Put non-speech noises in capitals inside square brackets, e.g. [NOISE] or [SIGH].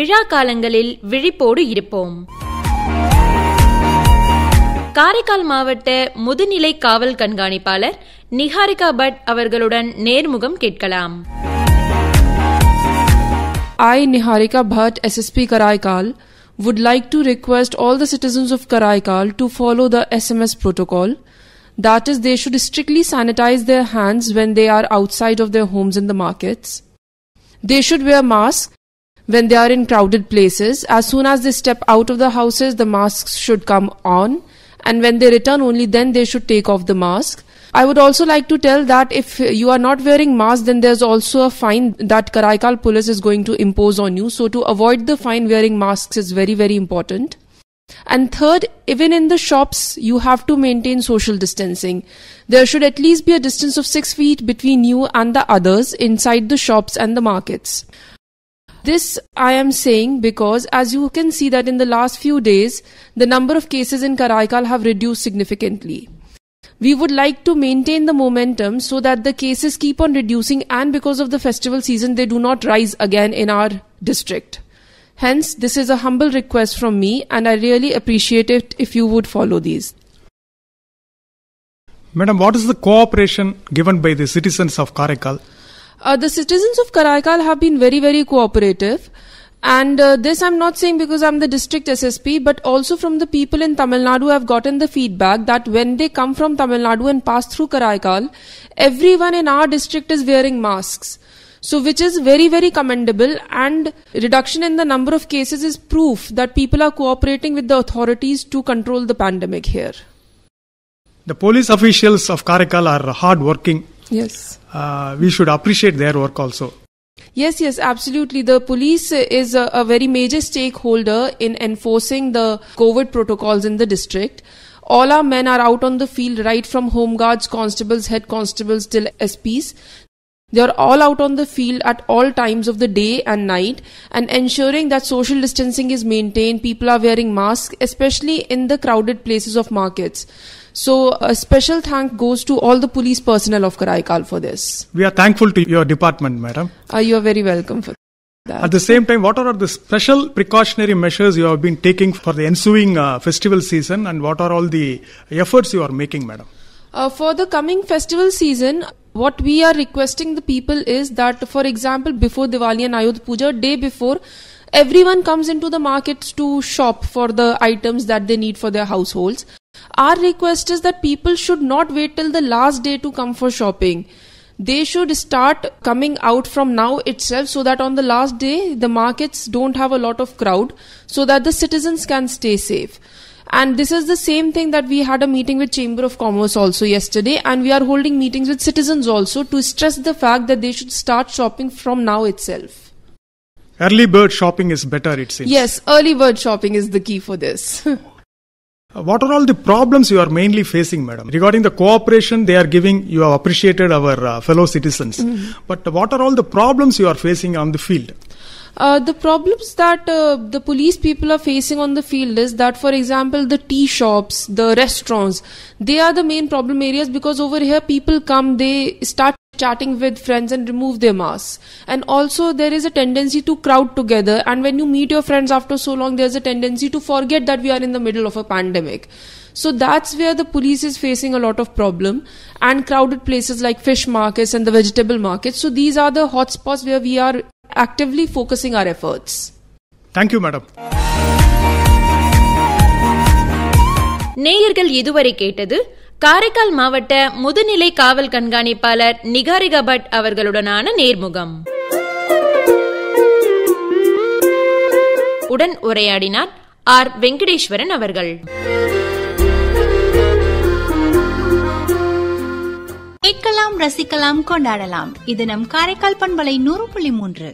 விழா காலங்களில் விழிப்போடு இருப்போம் காரைக்கால் மாவட்ட முதுநிலை காவல் கண்காணிப்பாளர் நிஹாரிகா பட் அவர்களுடன் நேர்முகம் கேட்கலாம் I, Niharika Bhatt, SSP Karaikal, would like to request all the citizens of Karaikal to follow the SMS protocol. That is, they should strictly sanitize their hands when they are outside of their homes in the markets. They should wear masks when they are in crowded places. As soon as they step out of the houses, the masks should come on, and when they return, only then they should take off the mask. I would also like to tell that if you are not wearing mask, then there's also a fine that Karaikal police is going to impose on you. So to avoid the fine, wearing masks is very, very important. And third, even in the shops, you have to maintain social distancing. There should at least be a distance of six feet between you and the others inside the shops and the markets. This I am saying because as you can see that in the last few days, the number of cases in Karaikal have reduced significantly. We would like to maintain the momentum so that the cases keep on reducing and because of the festival season, they do not rise again in our district. Hence, this is a humble request from me and I really appreciate it if you would follow these. Madam, what is the cooperation given by the citizens of Karaikal uh, the citizens of Karaikal have been very, very cooperative. And uh, this I'm not saying because I'm the district SSP, but also from the people in Tamil Nadu, I've gotten the feedback that when they come from Tamil Nadu and pass through Karaikal, everyone in our district is wearing masks. So, which is very, very commendable, and reduction in the number of cases is proof that people are cooperating with the authorities to control the pandemic here. The police officials of Karaikal are hardworking. Yes. Uh, we should appreciate their work also. Yes, yes, absolutely. The police is a, a very major stakeholder in enforcing the COVID protocols in the district. All our men are out on the field right from home guards, constables, head constables till SPs. They are all out on the field at all times of the day and night and ensuring that social distancing is maintained. People are wearing masks, especially in the crowded places of markets. So, a special thank goes to all the police personnel of Karaikal for this. We are thankful to your department, madam. Uh, you are very welcome for that. At the same time, what are the special precautionary measures you have been taking for the ensuing uh, festival season and what are all the efforts you are making, madam? Uh, for the coming festival season, what we are requesting the people is that for example before Diwali and Ayodh Puja day before everyone comes into the markets to shop for the items that they need for their households our request is that people should not wait till the last day to come for shopping they should start coming out from now itself so that on the last day the markets don't have a lot of crowd so that the citizens can stay safe and this is the same thing that we had a meeting with Chamber of Commerce also yesterday, and we are holding meetings with citizens also to stress the fact that they should start shopping from now itself. Early bird shopping is better, it seems. Yes, early bird shopping is the key for this. [LAUGHS] Uh, what are all the problems you are mainly facing, madam? Regarding the cooperation they are giving, you have appreciated our uh, fellow citizens. Mm-hmm. But what are all the problems you are facing on the field? Uh, the problems that uh, the police people are facing on the field is that, for example, the tea shops, the restaurants, they are the main problem areas because over here people come, they start chatting with friends and remove their masks. And also, there is a tendency to crowd together. And when you meet your friends after so long, there's a tendency to forget that we are in the middle of a pandemic. So that's where the police is facing a lot of problem and crowded places like fish markets and the vegetable markets. So these are the hotspots where we are actively focusing our efforts. Thank you, madam. நேயர்கள் இதுவரை கேட்டது காரைக்கால் மாவட்ட முதுநிலை காவல் கண்காணிப்பாளர் Niharika but அவர்களுடனான நேர்முகம் உடன் உரையாடினார் ஆர் வெங்கடேஸ்வரன் அவர்கள் கேட்கலாம் ரசிக்கலாம் கொண்டாடலாம் இது நம் காரைக்கால் பண்பலை நூறு புள்ளி மூன்று